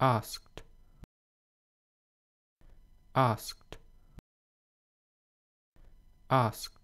asked asked asked